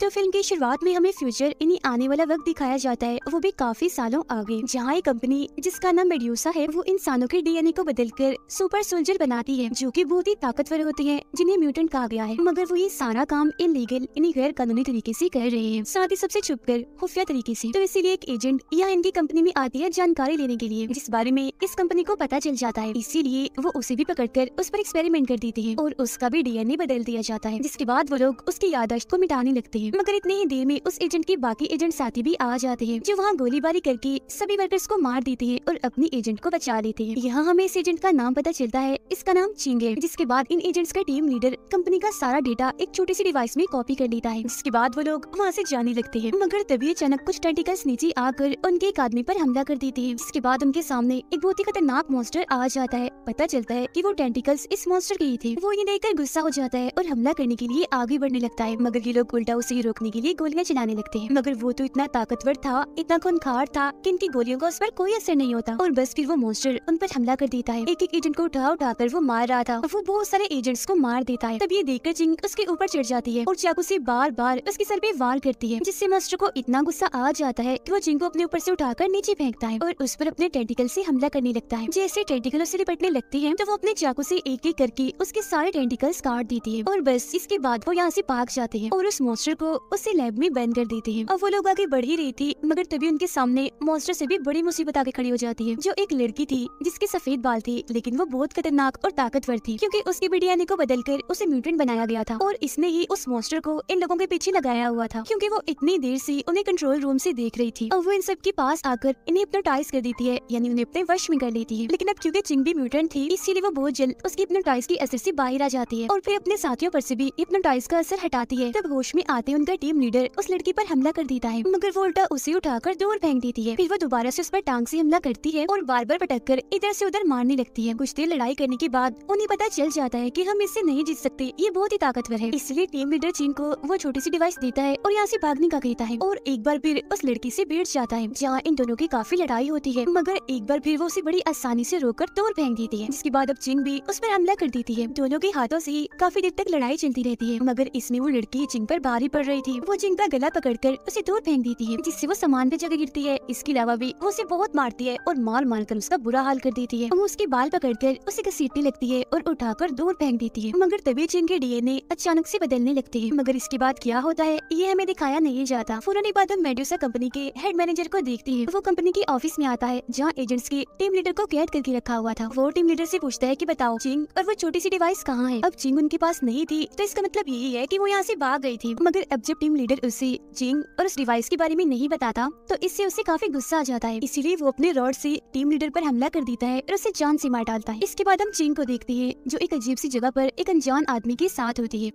तो फिल्म की शुरुआत में हमें फ्यूचर इन्हीं आने वाला वक्त दिखाया जाता है वो भी काफी सालों आगे जहाँ एक कंपनी जिसका नाम मेड्यूसा है वो इंसानों के डीएनए को बदलकर सुपर सोल्जर बनाती है जो कि बहुत ही ताकतवर होते हैं जिन्हें म्यूटेंट कहा गया है मगर वो ये सारा काम लीगल इन्हीं गैर कानूनी तरीके ऐसी कर रहे हैं साथ ही सबसे छुप कर खुफिया तरीके ऐसी तो इसीलिए एक एजेंट या इनकी कंपनी में आती है जानकारी लेने के लिए जिस बारे में इस कंपनी को पता चल जाता है इसीलिए वो उसे भी पकड़ कर उस पर एक्सपेरिमेंट कर देती है और उसका भी ए बदल दिया जाता है जिसके बाद वो लोग उसकी यादाश्त को मिटाने लगते हैं हैं मगर इतनी ही देर में उस एजेंट के बाकी एजेंट साथी भी आ जाते हैं जो वहाँ गोलीबारी करके सभी वर्कर्स को मार देते हैं और अपने एजेंट को बचा लेते हैं यहाँ हमें इस एजेंट का नाम पता चलता है इसका नाम चिंगे जिसके बाद इन एजेंट्स का टीम लीडर कंपनी का सारा डेटा एक छोटी सी डिवाइस में कॉपी कर लेता है जिसके बाद वो लोग वहाँ ऐसी जाने लगते हैं मगर तभी अचानक कुछ टेंटिकल्स नीचे आकर उनके एक आदमी आरोप हमला कर देते हैं इसके बाद उनके सामने एक बहुत ही खतरनाक मॉन्स्टर आ जाता है पता चलता है की वो टेंटिकल्स इस मॉन्स्टर के ही थे वो ये देखकर गुस्सा हो जाता है और हमला करने के लिए आगे बढ़ने लगता है मगर ये लोग उल्टा उसे गोली रोकने के लिए गोलियां चलाने लगते हैं मगर वो तो इतना ताकतवर था इतना खूनखार था कि इनकी गोलियों का उस पर कोई असर नहीं होता और बस फिर वो मोस्टर उन पर हमला कर देता है एक एक एजेंट को उठा उठा कर वो मार रहा था वो बहुत सारे एजेंट्स को मार देता है तब ये देखकर जिंग उसके ऊपर चढ़ जाती है और चाकू से बार बार उसके सर पे वार करती है जिससे मास्टर को इतना गुस्सा आ जाता है की वो जिंग को अपने ऊपर से उठाकर नीचे फेंकता है और उस पर अपने टेंटिकल से हमला करने लगता है जैसे टेंटिकल उसे निपटने लगती है तो वो अपने चाकू से एक एक करके उसके सारे टेंटिकल्स काट देती है और बस इसके बाद वो यहाँ से भाग जाते हैं और उस मोस्टर को उसे लैब में बंद कर देते हैं और वो लोग आगे बढ़ ही रही थी मगर तभी उनके सामने मॉन्स्टर से भी बड़ी मुसीबत आगे खड़ी हो जाती है जो एक लड़की थी जिसके सफेद बाल थे लेकिन वो बहुत खतरनाक और ताकतवर थी क्योंकि उसके बिडियाने को को बदलकर उसे म्यूटेंट बनाया गया था और इसने ही उस मॉन्स्टर को इन लोगों के पीछे लगाया हुआ था क्यूँकी वो इतनी देर से उन्हें कंट्रोल रूम से देख रही थी और वो इन सब के पास आकर इन्हें अपनोटाइज कर देती है यानी उन्हें अपने वश में कर लेती है लेकिन अब क्यूँकी चिंग म्यूटेंट थी इसीलिए वो बहुत जल्द उसकी अपनोटाइज की असर से बाहर आ जाती है और फिर अपने साथियों पर से भी अपनोटाइज का असर हटाती है तब होश में आते उनका टीम लीडर उस लड़की पर हमला कर देता है मगर वो उल्टा उसे उठाकर दूर फेंक देती है फिर वो दोबारा से उस पर टांग से हमला करती है और बार बार पटक कर इधर से उधर मारने लगती है कुछ देर लड़ाई करने के बाद उन्हें पता चल जाता है की हम इससे नहीं जीत सकते ये बहुत ही ताकतवर है इसलिए टीम लीडर चीन को वो छोटी सी डिवाइस देता है और यहाँ से भागने का कहता है और एक बार फिर उस लड़की से बैठ जाता है जहाँ इन दोनों की काफी लड़ाई होती है मगर एक बार फिर वो उसे बड़ी आसानी से रोककर दूर फेंक देती है जिसके बाद अब चिंग भी उस पर हमला कर देती है दोनों के हाथों से काफी देर तक लड़ाई चलती रहती है मगर इसमें वो लड़की चिंग पर भारी पड़ रही थी वो जिंग गला पकड़कर उसे दूर फेंक देती है जिससे वो सामान पे जगह गिरती है इसके अलावा भी वो उसे बहुत मारती है और मार मार कर उसका बुरा हाल कर देती है वो उसके बाल पकड़ कर उसे घसीटने लगती है और उठाकर दूर फेंक देती है मगर तभी चिंग के डीएनए अचानक से बदलने लगती है मगर इसके बाद क्या होता है ये हमें दिखाया नहीं जाता फौरन बाद हम मेड्यूसा कंपनी के हेड मैनेजर को देखती है वो कंपनी के ऑफिस में आता है जहाँ एजेंट्स के टीम लीडर को कैद करके रखा हुआ था वो टीम लीडर ऐसी पूछता है की बताओ चिंग और वो छोटी सी डिवाइस कहाँ है अब चिंग उनके पास नहीं थी तो इसका मतलब यही है की वो यहाँ ऐसी भाग गई थी मगर अब जब टीम लीडर उसे जिंग और उस डिवाइस के बारे में नहीं बताता तो इससे उसे काफी गुस्सा आ जाता है इसीलिए वो अपने रॉड से टीम लीडर पर हमला कर देता है और उसे जान से मार डालता है इसके बाद हम चिंग को देखते हैं जो एक अजीब सी जगह पर एक अनजान आदमी के साथ होती है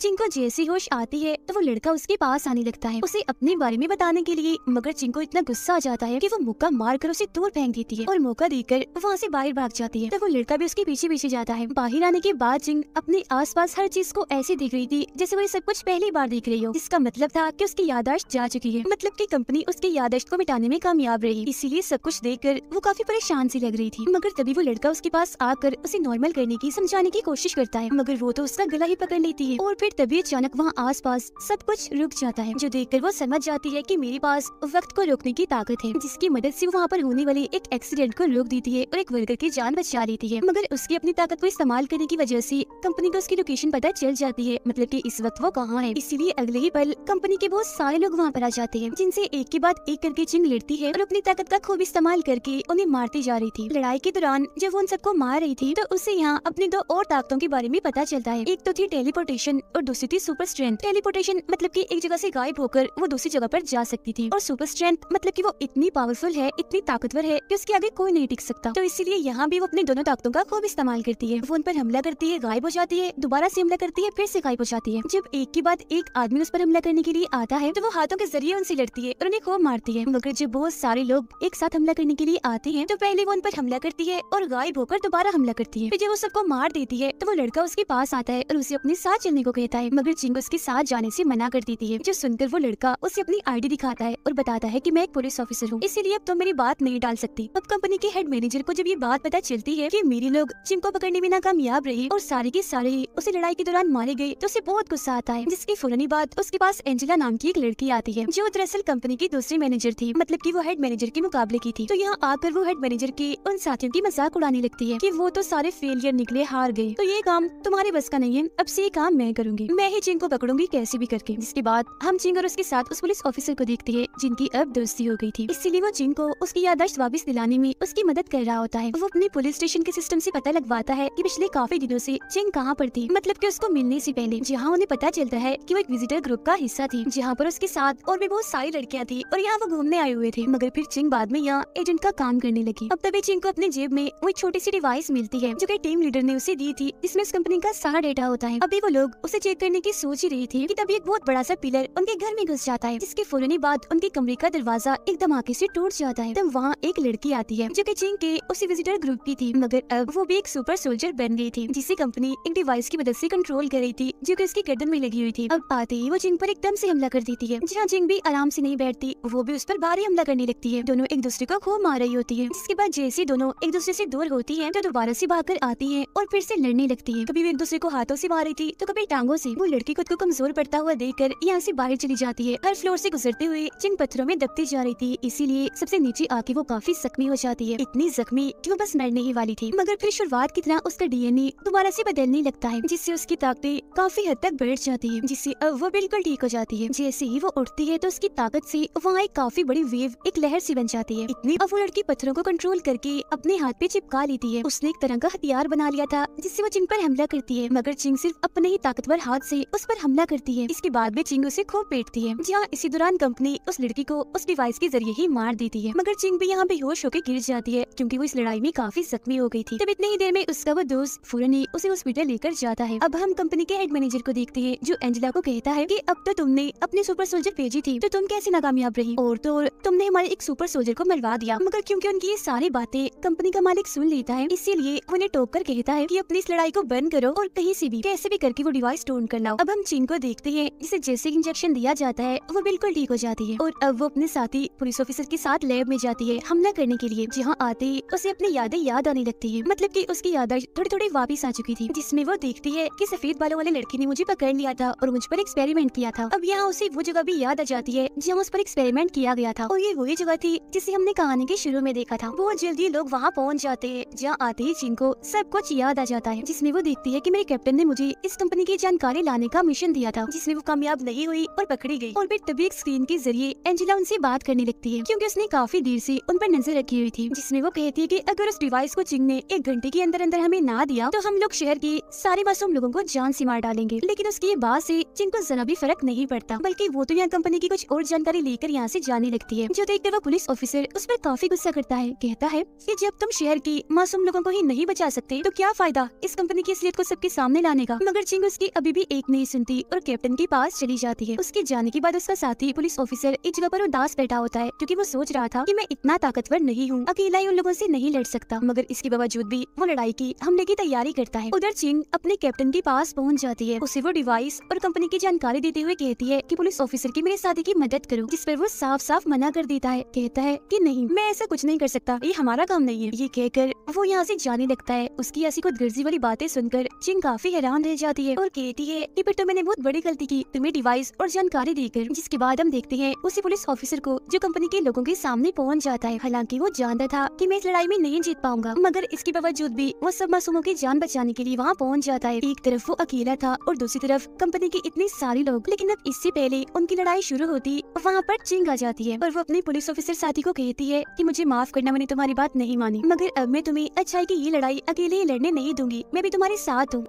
चिंको जैसी होश आती है तो वो लड़का उसके पास आने लगता है उसे अपने बारे में बताने के लिए मगर चिंको इतना गुस्सा आ जाता है कि वो मौका मार कर उसे दूर फेंक देती है और मौका देकर वहाँ से बाहर भाग जाती है तो वो लड़का भी उसके पीछे पीछे जाता है बाहर आने के बाद चिंग अपने पास हर चीज को ऐसे देख रही थी जैसे वो सब कुछ पहली बार देख रही हो इसका मतलब था की उसकी यादाश्त जा चुकी है मतलब की कंपनी उसकी यादाश्त को मिटाने में कामयाब रही इसीलिए सब कुछ देख कर वो काफी परेशान सी लग रही थी मगर तभी वो लड़का उसके पास आकर उसे नॉर्मल करने की समझाने की कोशिश करता है मगर वो तो उसका गला ही पकड़ लेती है और फिर तभी अचानक वहाँ आस पास सब कुछ रुक जाता है जो देख कर वो समझ जाती है की मेरे पास वक्त को रोकने की ताकत है जिसकी मदद ऐसी वहाँ पर होने वाले एक एक्सीडेंट को रोक देती है और एक वर्कर की जान बचा लेती है मगर उसकी अपनी ताकत को इस्तेमाल करने की वजह ऐसी कंपनी को उसकी लोकेशन पता चल जाती है मतलब की इस वक्त वो कहाँ है इसीलिए अगले ही पल कंपनी के बहुत सारे लोग वहाँ पर आ जाते हैं जिनसे एक के बाद एक करके चिंग लड़ती है और अपनी ताकत का खूब इस्तेमाल करके उन्हें मारती जा रही थी लड़ाई के दौरान जब वो उन सबको मार रही थी तो उसे यहाँ अपनी दो और ताकतों के बारे में पता चलता है एक तो थी टेलीपोर्टेशन और दूसरी थी सुपर स्ट्रेंथ टेलीपोर्टेशन मतलब की एक जगह ऐसी गायब होकर वो दूसरी जगह पर जा सकती थी और सुपर स्ट्रेंथ मतलब की वो इतनी पावरफुल है इतनी ताकतवर है की उसके आगे कोई नहीं टिक सकता तो इसीलिए यहाँ भी वो अपनी दोनों ताकतों का खूब इस्तेमाल करती है वो उन पर हमला करती है गायब हो जाती है दोबारा से हमला करती है फिर से गायब हो जाती है जब एक के बाद एक आदमी उस पर हमला करने के लिए आता है तो वो हाथों के जरिए उनसे लड़ती है और उन्हें खूब मारती है मगर जब बहुत सारे लोग एक साथ हमला करने के लिए आते हैं तो पहले वो उन पर हमला करती है और गायब होकर दोबारा हमला करती है फिर जब वो सबको मार देती है तो वो लड़का उसके पास आता है और उसे अपने साथ चलने को कहता लेता है मगर चिंग उसके साथ जाने से मना कर देती है जो सुनकर वो लड़का उसे अपनी आईडी दिखाता है और बताता है कि मैं एक पुलिस ऑफिसर हूँ इसीलिए अब तुम तो मेरी बात नहीं डाल सकती अब कंपनी के हेड मैनेजर को जब ये बात पता चलती है की मेरे लोग चिंग को पकड़ने में नाकामयाब रहे और सारे के सारे ही उसे लड़ाई के दौरान मारे गए तो उसे बहुत गुस्सा आता है जिसकी फौरनी बात उसके पास एंजिला नाम की एक लड़की आती है जो दरअसल कंपनी की दूसरी मैनेजर थी मतलब की वो हेड मैनेजर के मुकाबले की थी तो यहाँ आकर वो हेड मैनेजर के उन साथियों की मजाक उड़ाने लगती है की वो तो सारे फेलियर निकले हार गए तो ये काम तुम्हारे बस का नहीं है अब से ये काम मैं करूँगी करूंगी मैं ही चिंग को पकड़ूंगी कैसे भी करके जिसके बाद हम चिंग और उसके साथ उस पुलिस ऑफिसर को देखते हैं जिनकी अब दोस्ती हो गई थी इसीलिए वो चिंग को उसकी यादाश्त वापस दिलाने में उसकी मदद कर रहा होता है वो अपने पुलिस स्टेशन के सिस्टम से पता लगवाता है कि पिछले काफी दिनों से चिंग कहाँ पर थी मतलब कि उसको मिलने से पहले जहाँ उन्हें पता चलता है कि वो एक विजिटर ग्रुप का हिस्सा थी जहाँ पर उसके साथ और भी बहुत सारी लड़कियाँ थी और यहाँ वो घूमने आए हुए थे मगर फिर चिंग बाद में यहाँ एजेंट का काम करने लगी अब तभी चिंग को अपने जेब में वो छोटी सी डिवाइस मिलती है जो की टीम लीडर ने उसे दी थी जिसमें उस कंपनी का सारा डेटा होता है अभी वो लोग उसे चेक करने की सोच ही रही थी कि तभी एक बहुत बड़ा सा पिलर उनके घर में घुस जाता है जिसके फौरन बाद उनके कमरे का दरवाजा एक धमाके से टूट जाता है तब वहाँ एक लड़की आती है जो की चिंग के उसी विजिटर ग्रुप की थी मगर अब वो भी एक सुपर सोल्जर बन गई थी जिसे कंपनी एक डिवाइस की मदद ऐसी कंट्रोल कर रही थी जो की उसकी गर्दन में लगी हुई थी अब आते ही वो जिंग आरोप एकदम ऐसी हमला कर देती है जहाँ जिंग भी आराम से नहीं बैठती वो भी उस पर भारी हमला करने लगती है दोनों एक दूसरे को खूब मार रही होती है जिसके बाद जैसे दोनों एक दूसरे ऐसी दूर होती है तो दोबारा ऐसी भागकर आती है और फिर से लड़ने लगती है कभी वो एक दूसरे को हाथों से मार रही थी तो कभी टांगों से वो लड़की खुद को कमजोर पड़ता हुआ देख कर यहाँ से बाहर चली जाती है हर फ्लोर से गुजरते हुए जिन पत्थरों में दबती जा रही थी इसीलिए सबसे नीचे आके वो काफी जख्मी हो जाती है इतनी जख्मी की वो बस मरने ही वाली थी मगर फिर शुरुआत की तरह उसका डीएनए दोबारा से बदलने लगता है जिससे उसकी ताकतें काफी हद तक बढ़ जाती है जिससे अब वो बिल्कुल ठीक हो जाती है जैसे ही वो उठती है तो उसकी ताकत से वहाँ एक काफी बड़ी वेव एक लहर सी बन जाती है इतनी अब वो लड़की पत्थरों को कंट्रोल करके अपने हाथ पे चिपका लेती है उसने एक तरह का हथियार बना लिया था जिससे वो चिंग पर हमला करती है मगर चिंग सिर्फ अपने ही ताकतवर पावर हाथ से उस पर हमला करती है इसके बाद वे चिंग उसे खूब पीटती है जहाँ इसी दौरान कंपनी उस लड़की को उस डिवाइस के जरिए ही मार देती है मगर चिंग भी यहाँ बेहोश होकर गिर जाती है क्यूँकी वो इस लड़ाई में काफी जख्मी हो गयी थी तब इतनी ही देर में उसका वो दोस्त फूरन ही उसे हॉस्पिटल लेकर जाता है अब हम कंपनी के हेड मैनेजर को देखते हैं जो एंजिला को कहता है की अब तो तुमने अपने सुपर सोल्जर भेजी थी तो तुम कैसे नाकामयाब रही और तो तुमने हमारे एक सुपर सोल्जर को मरवा दिया मगर क्योंकि उनकी ये सारी बातें कंपनी का मालिक सुन लेता है इसीलिए उन्हें टोक कर कहता है कि अपनी इस लड़ाई को बंद करो और कहीं से भी कैसे भी करके वो डिवाइस स्टोन करना अब हम चीन को देखते हैं जिसे जैसे इंजेक्शन दिया जाता है वो बिल्कुल ठीक हो जाती है और अब वो अपने साथी पुलिस ऑफिसर के साथ लैब में जाती है हमला करने के लिए जहाँ आते ही उसे अपनी यादें याद आने लगती है मतलब की उसकी यादा थोड़ी थोड़ी वापिस आ चुकी थी जिसमे वो देखती है की सफेद बालों वाले लड़की ने मुझे पकड़ लिया था और मुझ पर एक्सपेरिमेंट किया था अब यहाँ उसे वो जगह भी याद आ जाती है जहाँ उस पर एक्सपेरिमेंट किया गया था और ये वही जगह थी जिसे हमने कहानी के शुरू में देखा था बहुत जल्दी लोग वहाँ पहुँच जाते हैं जहाँ आते ही चीन को सब कुछ याद आ जाता है जिसमे वो देखती है की मेरे कैप्टन ने मुझे इस कंपनी की जान जानकारी लाने का मिशन दिया था जिसमें वो कामयाब नहीं हुई और पकड़ी गई और फिर तभी स्क्रीन के जरिए एंजिला उनसे बात करने लगती है क्योंकि उसने काफी देर से उन पर नजर रखी हुई थी जिसमें वो कहती है की अगर उस डिवाइस को चिंग ने एक घंटे के अंदर अंदर हमें ना दिया तो हम लोग शहर के सारे मासूम लोगों को जान से मार डालेंगे लेकिन उसकी ये बात ऐसी को जरा भी फर्क नहीं पड़ता बल्कि वो तो यहाँ कंपनी की कुछ और जानकारी लेकर यहाँ ऐसी जाने लगती है जो देखकर वो पुलिस ऑफिसर उस पर काफी गुस्सा करता है कहता है की जब तुम शहर के मासूम लोगों को ही नहीं बचा सकते तो क्या फायदा इस कंपनी की असलियत को सबके सामने लाने का मगर चिंग उसकी कभी भी एक नहीं सुनती और कैप्टन के पास चली जाती है उसके जाने के बाद उसका साथी पुलिस ऑफिसर एक जगह पर उदास बैठा होता है क्योंकि वो सोच रहा था कि मैं इतना ताकतवर नहीं हूँ अकेला ही उन लोगों से नहीं लड़ सकता मगर इसके बावजूद भी वो लड़ाई की हमले की तैयारी करता है उधर चिंग अपने कैप्टन के पास पहुँच जाती है उसे वो डिवाइस और कंपनी की जानकारी देते हुए कहती है की पुलिस ऑफिसर की मेरे साथी की मदद करो जिस पर वो साफ साफ मना कर देता है कहता है की नहीं मैं ऐसा कुछ नहीं कर सकता ये हमारा काम नहीं है ये कहकर वो यहाँ ऐसी जाने लगता है उसकी ऐसी खुद गर्जी वाली बातें सुनकर चिंग काफी हैरान रह जाती है और बेटी है की तो मैंने बहुत बड़ी गलती की तुम्हें डिवाइस और जानकारी देकर जिसके बाद हम देखते हैं उसी पुलिस ऑफिसर को जो कंपनी के लोगों के सामने पहुंच जाता है हालांकि वो जानता था कि मैं इस लड़ाई में नहीं जीत पाऊंगा मगर इसके बावजूद भी वो सब मासूमों की जान बचाने के लिए वहाँ पहुँच जाता है एक तरफ वो अकेला था और दूसरी तरफ कंपनी के इतने सारे लोग लेकिन अब इससे पहले उनकी लड़ाई शुरू होती वहाँ पर चिंग आ जाती है और वो अपने पुलिस ऑफिसर साथी को कहती है की मुझे माफ करना मैंने तुम्हारी बात नहीं मानी मगर अब मैं तुम्हें अच्छा है की ये लड़ाई अकेले लड़ने नहीं दूंगी मैं भी तुम्हारे साथ हूँ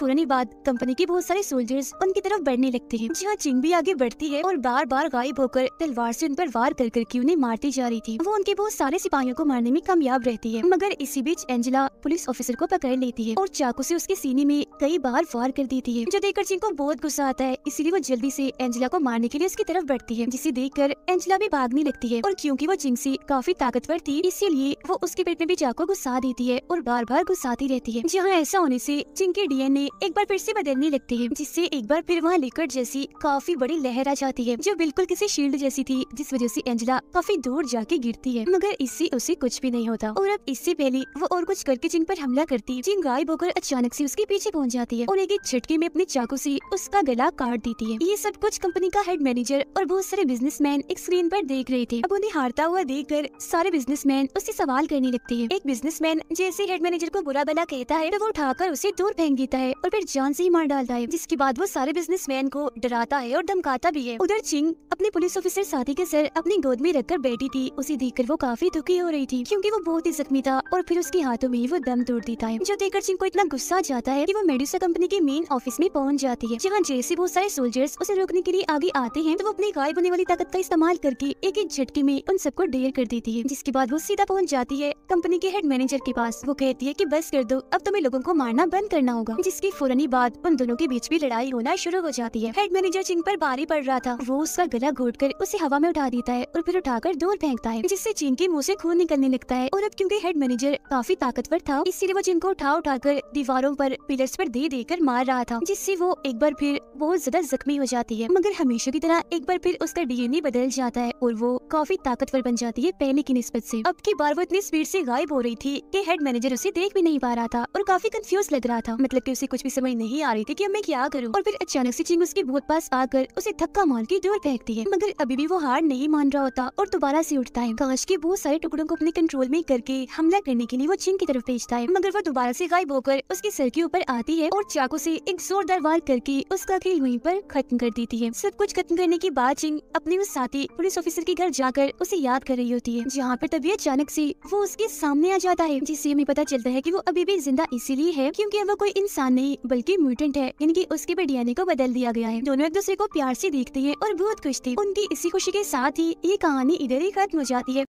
फूरन बाद कंपनी के बहुत सारे सोल्जर्स उनकी तरफ बढ़ने लगते हैं जहाँ चिंग भी आगे बढ़ती है और बार बार गायब होकर तलवार से उन पर वार कर करके उन्हें मारती जा रही थी वो उनके बहुत सारे सिपाहियों को मारने में कामयाब रहती है मगर इसी बीच एंजिला पुलिस ऑफिसर को पकड़ लेती है और चाकू से उसके सीने में कई बार वार कर देती है जो देखकर चिंग को बहुत गुस्सा आता है इसीलिए वो जल्दी से एंजिला को मारने के लिए उसकी तरफ बढ़ती है जिसे कर एंजिला भी भागने लगती है और क्योंकि वो चिंग से काफी ताकतवर थी इसीलिए वो उसके पेट में भी चाकू गुस्सा देती है और बार बार गुस्साती रहती है जहाँ ऐसा होने से चिंग के डीएनए एक बार फिर से बदलने लगते हैं जिससे एक बार फिर वहाँ लिकट जैसी काफी बड़ी लहर आ जाती है जो बिल्कुल किसी शील्ड जैसी थी जिस वजह से एंजला काफी दूर जाके गिरती है मगर इससे उसे कुछ भी नहीं होता और अब इससे पहले वो और कुछ करके जिन पर हमला करती है जिन गायब होकर अचानक से उसके पीछे पहुँच जाती है और एक एक झटके में अपने चाकू से उसका गला काट देती है ये सब कुछ कंपनी का हेड मैनेजर और बहुत सारे बिजनेस एक स्क्रीन पर देख रहे थे अब उन्हें हारता हुआ देख कर सारे मैन उससे सवाल करने लगते है एक मैन जैसे हेड मैनेजर को बुरा बला कहता है तो वो उठाकर उसे दूर फेंक देता है और फिर जान से ही मार डालता है जिसके बाद वो सारे बिजनेसमैन को डराता है और धमकाता भी है उधर चिंग अपने पुलिस ऑफिसर साथी के सर अपनी गोद में रखकर बैठी थी उसे देखकर वो काफी दुखी हो रही थी क्योंकि वो बहुत ही जख्मी था और फिर उसके हाथों में वो दम तोड़ देता है जो देखकर चिंग को इतना गुस्सा जाता है की वो मेडिसा कंपनी के मेन ऑफिस में पहुँच जाती है जहाँ जैसे बहुत सारे सोल्जर्स उसे रोकने के लिए आगे आते हैं तो वो अपनी गायब होने वाली ताकत का इस्तेमाल करके एक एक झटके में उन सबको ढेर कर देती है जिसके बाद वो सीधा पहुँच जाती है कंपनी के हेड मैनेजर के पास वो कहती है की बस कर दो अब तुम्हें लोगों को मारना बंद करना होगा जिस इसके फौरन बाद उन दोनों के बीच भी लड़ाई होना शुरू हो जाती है हेड मैनेजर चिंग पर भारी पड़ रहा था वो उसका गला घोट कर उसे हवा में उठा देता है और फिर उठाकर दूर फेंकता है जिससे चिंग के मुँह ऐसी खून निकलने लगता है और अब क्यूँकी हेड मैनेजर काफी ताकतवर था इसीलिए वो चिंग को उठा उठा कर दीवारों पर पिलर्स पर दे देकर मार रहा था जिससे वो एक बार फिर बहुत ज्यादा जख्मी हो जाती है मगर हमेशा की तरह एक बार फिर उसका डीएनए बदल जाता है और वो काफी ताकतवर बन जाती है पहले की निस्बत से अब की बार वो इतनी स्पीड से गायब हो रही थी कि हेड मैनेजर उसे देख भी नहीं पा रहा था और काफी कंफ्यूज लग रहा था मतलब कि उसे कुछ भी समझ नहीं आ रही थी कि अब मैं क्या करूँ और फिर अचानक से चिंग उसके भूत पास आकर उसे धक्का मार के दूर फेंकती है मगर अभी भी वो हार नहीं मान रहा होता और दोबारा से उठता है कांच के बहुत सारे टुकड़ों को अपने कंट्रोल में करके हमला करने के लिए वो चिंग की तरफ भेजता है मगर वो दोबारा से गायब होकर उसके सर के ऊपर आती है और चाकू से एक जोरदार वार करके उसका खेल वहीं पर खत्म कर देती है सब कुछ खत्म करने के बाद चिंग अपने उस साथी पुलिस ऑफिसर के घर जाकर उसे याद कर रही होती है जहाँ पर तभी अचानक से वो उसके सामने आ जाता है जिससे हमें पता चलता है की वो अभी भी जिंदा इसीलिए है क्यूँकी वो कोई इंसान नहीं बल्कि म्यूटेंट है यानी कि उसके भी डीएनए को बदल दिया गया है दोनों एक दूसरे को प्यार से देखते हैं और बहुत खुश थे उनकी इसी खुशी के साथ ही ये कहानी इधर ही खत्म हो जाती है